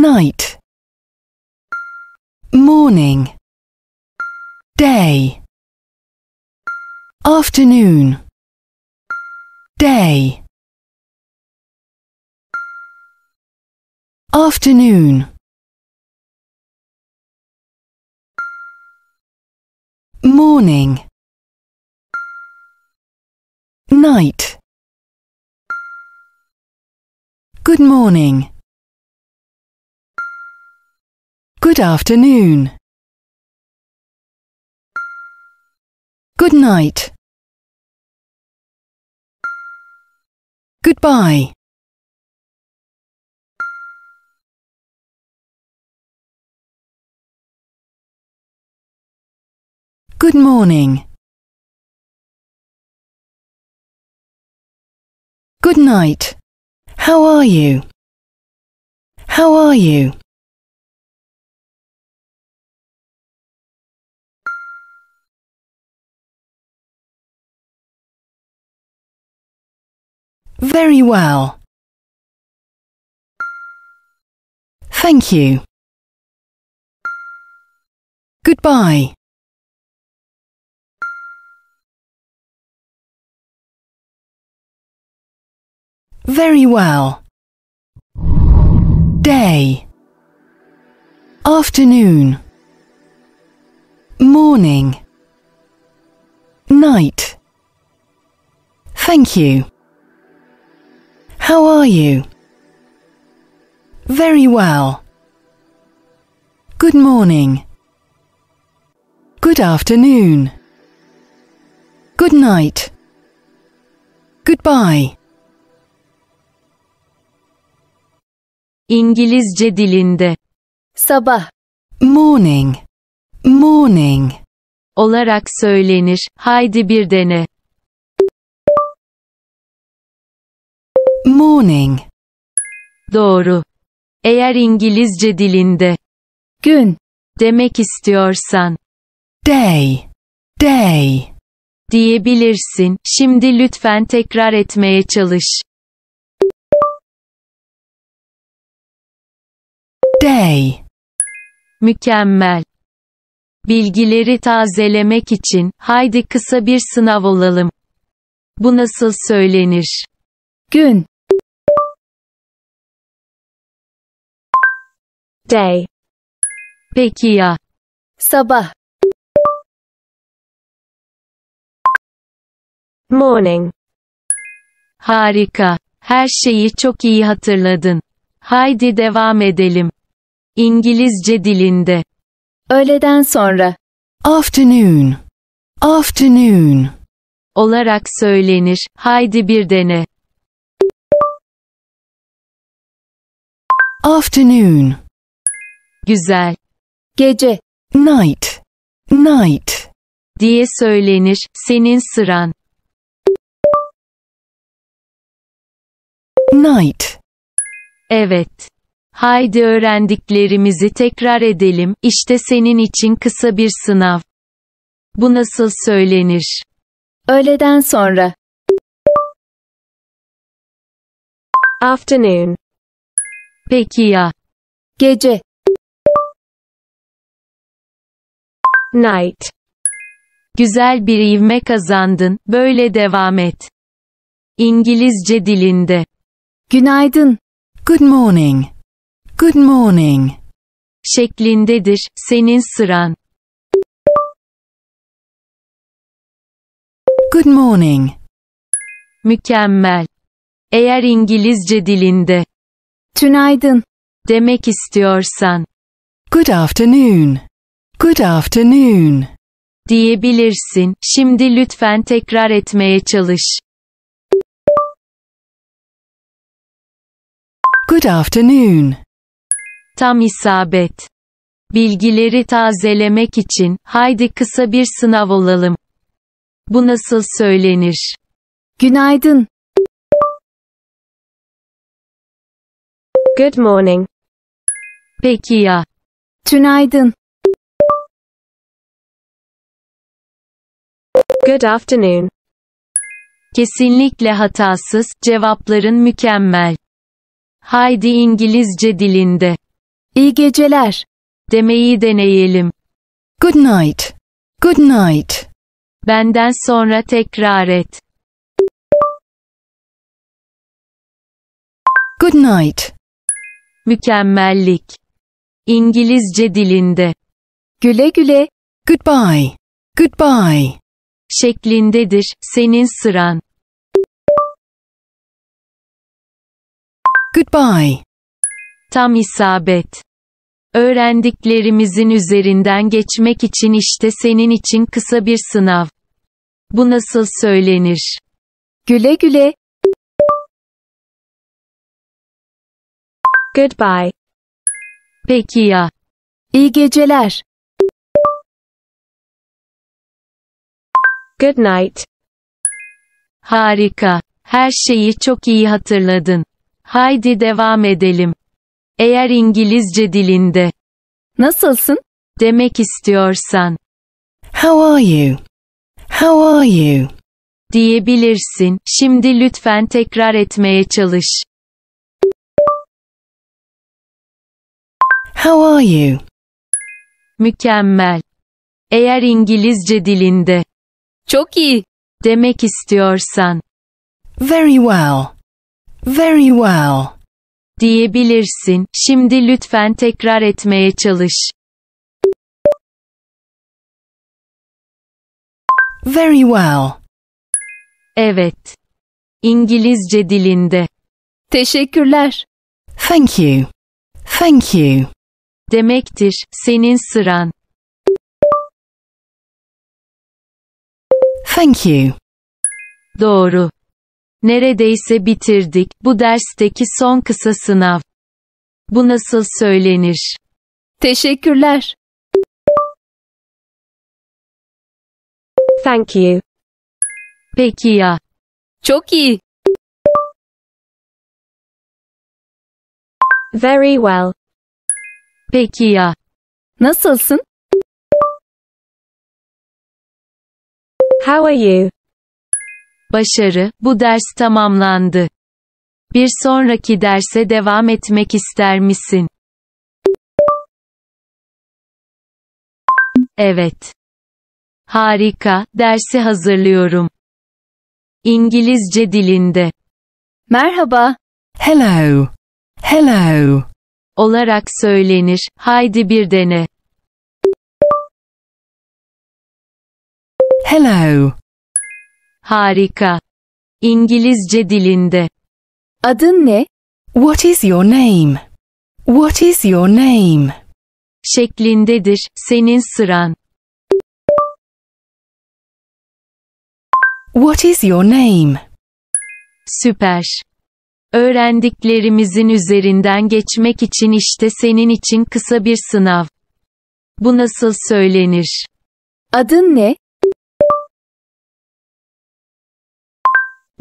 night morning day afternoon day afternoon morning night good morning Good afternoon. Good night. Goodbye. Good morning. Good night. How are you? How are you? Very well. Thank you. Goodbye. Very well. Day. Afternoon. Morning. Night. Thank you. How are you? Very well. Good morning. Good afternoon. Good night. Goodbye. İngilizce dilinde sabah morning morning olarak söylenir. Haydi bir dene. Morning. Doğru. Eğer İngilizce dilinde gün demek istiyorsan day day diyebilirsin. Şimdi lütfen tekrar etmeye çalış. Day. Mükemmel. Bilgileri tazelemek için haydi kısa bir sınav olalım. Bu nasıl söylenir? Gün Day. Peki ya. Sabah. Morning. Harika. Her şeyi çok iyi hatırladın. Haydi devam edelim. İngilizce dilinde. Öğleden sonra. Afternoon. Afternoon. Olarak söylenir. Haydi bir dene. Afternoon güzel, gece, night, night diye söylenir, senin sıran. Night. Evet. Haydi öğrendiklerimizi tekrar edelim, İşte senin için kısa bir sınav. Bu nasıl söylenir? Öğleden sonra. Afternoon. Peki ya. Gece. night. Güzel bir ivme kazandın, böyle devam et. İngilizce dilinde. Günaydın. Good morning. Good morning. Şeklindedir, senin sıran. Good morning. Mükemmel. Eğer İngilizce dilinde. Tünaydın. Demek istiyorsan. Good afternoon. Good afternoon diyebilirsin. Şimdi lütfen tekrar etmeye çalış. Good afternoon. Tam isabet. Bilgileri tazelemek için haydi kısa bir sınav olalım. Bu nasıl söylenir? Günaydın. Good morning. Peki ya. Tünaydın. Good afternoon. Kesinlikle hatasız, cevapların mükemmel. Haydi İngilizce dilinde. İyi geceler. Demeyi deneyelim. Good night. Good night. Benden sonra tekrar et. Good night. Mükemmellik. İngilizce dilinde. Güle güle. Goodbye. Goodbye şeklindedir. Senin sıran. Goodbye. Tam isabet. Öğrendiklerimizin üzerinden geçmek için işte senin için kısa bir sınav. Bu nasıl söylenir? Güle güle. Goodbye. Peki ya. İyi geceler. Good night. Harika. Her şeyi çok iyi hatırladın. Haydi devam edelim. Eğer İngilizce dilinde Nasılsın? demek istiyorsan How are you? How are you? diyebilirsin. Şimdi lütfen tekrar etmeye çalış. How are you? Mükemmel. Eğer İngilizce dilinde çok iyi demek istiyorsan very well very well diyebilirsin. Şimdi lütfen tekrar etmeye çalış. Very well. Evet. İngilizce dilinde. Teşekkürler. Thank you. Thank you. Demektir, senin sıran. Thank you. Doğru. Neredeyse bitirdik. Bu dersteki son kısa sınav. Bu nasıl söylenir? Teşekkürler. Thank you. Peki ya. Çok iyi. Very well. Peki ya. Nasılsın? How are you? Başarı, bu ders tamamlandı. Bir sonraki derse devam etmek ister misin? Evet. Harika, dersi hazırlıyorum. İngilizce dilinde. Merhaba. Hello. Hello. Olarak söylenir. Haydi bir dene. Hello. Harika. İngilizce dilinde. Adın ne? What is your name? What is your name? Şeklindedir, senin sıran. What is your name? Süper. Öğrendiklerimizin üzerinden geçmek için işte senin için kısa bir sınav. Bu nasıl söylenir? Adın ne?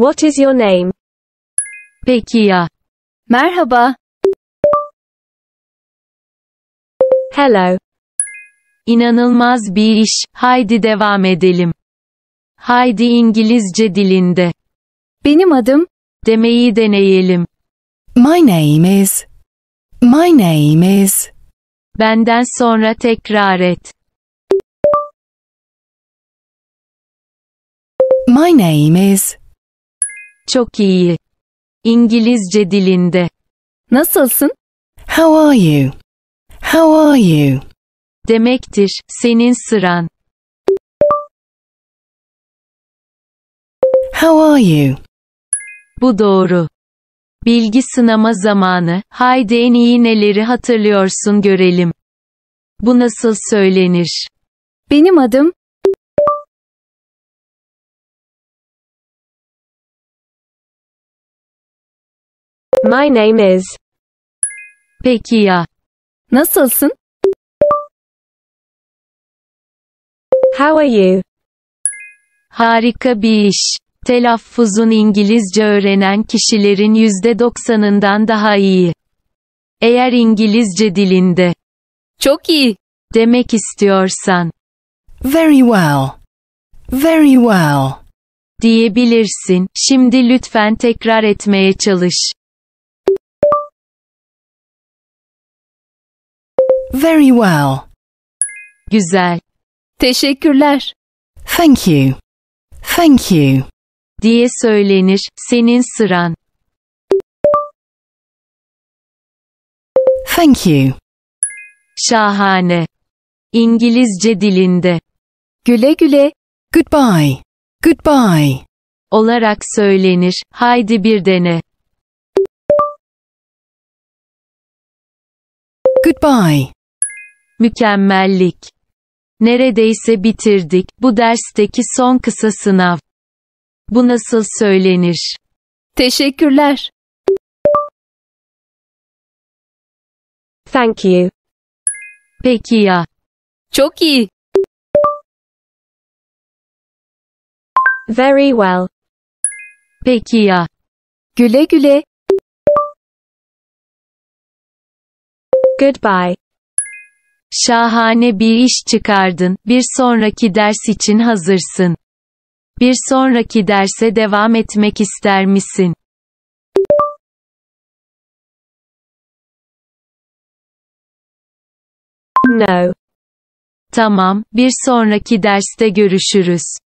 What is your name? Peki ya. Merhaba. Hello. İnanılmaz bir iş. Haydi devam edelim. Haydi İngilizce dilinde. Benim adım demeyi deneyelim. My name is. My name is. Benden sonra tekrar et. My name is. Çok iyi. İngilizce dilinde. Nasılsın? How are you? How are you? Demektir, senin sıran. How are you? Bu doğru. Bilgi sınama zamanı, haydi en iyi neleri hatırlıyorsun görelim. Bu nasıl söylenir? Benim adım, My name is. Peki ya. Nasılsın? How are you? Harika bir iş. Telaffuzun İngilizce öğrenen kişilerin %90'ından daha iyi. Eğer İngilizce dilinde çok iyi demek istiyorsan very well very well diyebilirsin. Şimdi lütfen tekrar etmeye çalış. Very well. Güzel. Teşekkürler. Thank you. Thank you. diye söylenir. Senin sıran. Thank you. Şahane. İngilizce dilinde. Güle güle. Goodbye. Goodbye. olarak söylenir. Haydi bir dene. Goodbye. Mükemmellik. Neredeyse bitirdik, bu dersteki son kısa sınav. Bu nasıl söylenir? Teşekkürler. Thank you. Peki ya. Çok iyi. Very well. Peki ya. Güle güle. Goodbye. Şahane bir iş çıkardın. Bir sonraki ders için hazırsın. Bir sonraki derse devam etmek ister misin? No. Tamam, bir sonraki derste görüşürüz.